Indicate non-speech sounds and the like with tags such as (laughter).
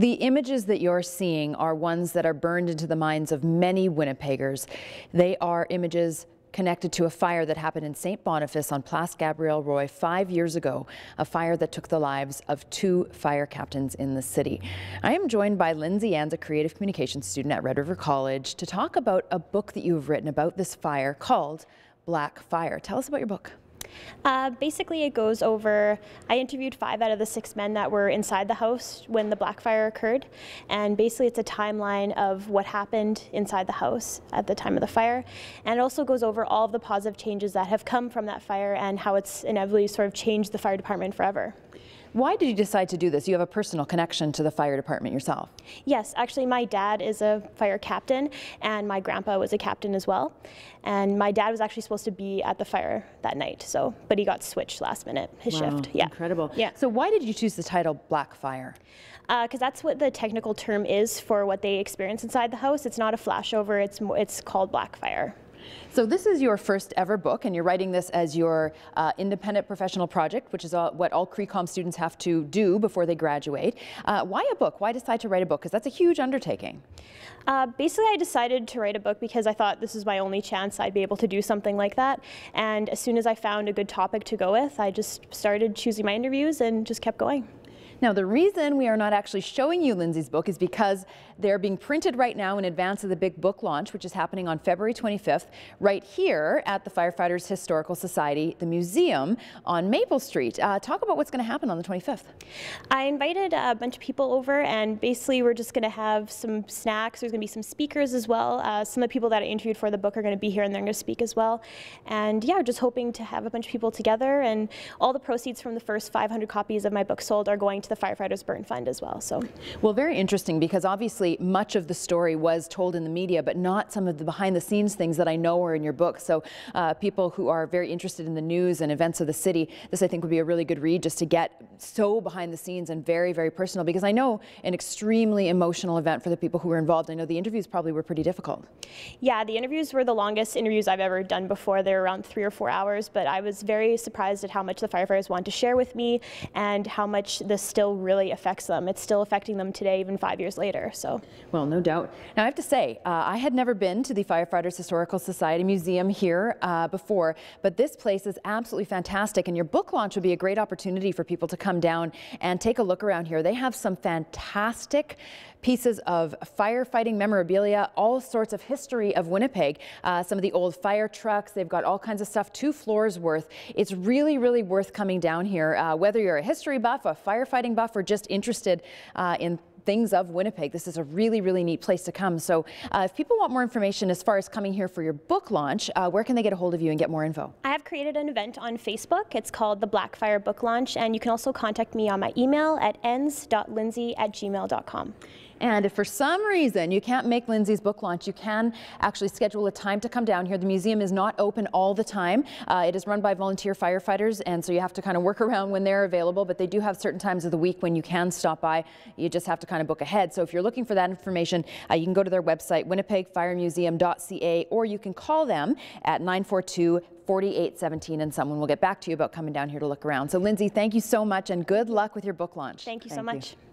The images that you're seeing are ones that are burned into the minds of many Winnipeggers. They are images connected to a fire that happened in St. Boniface on Place Gabriel Roy five years ago, a fire that took the lives of two fire captains in the city. I am joined by Lindsay Anns, a creative communications student at Red River College, to talk about a book that you have written about this fire called Black Fire. Tell us about your book. Uh, basically, it goes over, I interviewed five out of the six men that were inside the house when the black fire occurred. And basically, it's a timeline of what happened inside the house at the time of the fire. And it also goes over all of the positive changes that have come from that fire and how it's inevitably sort of changed the fire department forever. Why did you decide to do this? You have a personal connection to the fire department yourself. Yes, actually my dad is a fire captain and my grandpa was a captain as well. And my dad was actually supposed to be at the fire that night, so but he got switched last minute, his wow, shift. Yeah. Incredible. Yeah. So why did you choose the title Black Fire? Because uh, that's what the technical term is for what they experience inside the house. It's not a flashover, it's, it's called Black Fire. So this is your first ever book, and you're writing this as your uh, independent professional project, which is all, what all CRECOM students have to do before they graduate. Uh, why a book? Why decide to write a book? Because that's a huge undertaking. Uh, basically, I decided to write a book because I thought this is my only chance I'd be able to do something like that. And as soon as I found a good topic to go with, I just started choosing my interviews and just kept going. Now, the reason we are not actually showing you Lindsay's book is because they're being printed right now in advance of the big book launch, which is happening on February 25th, right here at the Firefighters Historical Society, the museum on Maple Street. Uh, talk about what's going to happen on the 25th. I invited a bunch of people over, and basically, we're just going to have some snacks. There's going to be some speakers as well. Uh, some of the people that I interviewed for the book are going to be here, and they're going to speak as well. And yeah, just hoping to have a bunch of people together, and all the proceeds from the first 500 copies of my book sold are going to the Firefighters Burn Fund as well. So, Well, very interesting because obviously much of the story was told in the media, but not some of the behind the scenes things that I know are in your book. So uh, people who are very interested in the news and events of the city, this I think would be a really good read just to get so behind the scenes and very, very personal because I know an extremely emotional event for the people who were involved. I know the interviews probably were pretty difficult. Yeah, the interviews were the longest interviews I've ever done before. They're around three or four hours, but I was very surprised at how much the firefighters wanted to share with me and how much this still still really affects them. It's still affecting them today, even five years later. So, well, no doubt. Now I have to say, uh, I had never been to the Firefighters Historical Society Museum here uh, before, but this place is absolutely fantastic, and your book launch would be a great opportunity for people to come down and take a look around here. They have some fantastic pieces of firefighting memorabilia, all sorts of history of Winnipeg, uh, some of the old fire trucks. They've got all kinds of stuff, two floors worth. It's really, really worth coming down here, uh, whether you're a history buff, a firefighting buff, or just interested uh, in things of Winnipeg. This is a really, really neat place to come. So uh, if people want more information as far as coming here for your book launch, uh, where can they get a hold of you and get more info? I have created an event on Facebook. It's called the Blackfire Book Launch, and you can also contact me on my email at ends.lindsay at gmail.com. And if for some reason you can't make Lindsay's book launch, you can actually schedule a time to come down here. The museum is not open all the time. Uh, it is run by volunteer firefighters, and so you have to kind of work (laughs) around when they're available, but they do have certain times of the week when you can stop by. You just have to kind of book ahead. So if you're looking for that information, uh, you can go to their website, winnipegfiremuseum.ca, or you can call them at 942 4817 and someone will get back to you about coming down here to look around. So Lindsay, thank you so much and good luck with your book launch. Thank you thank so much. You.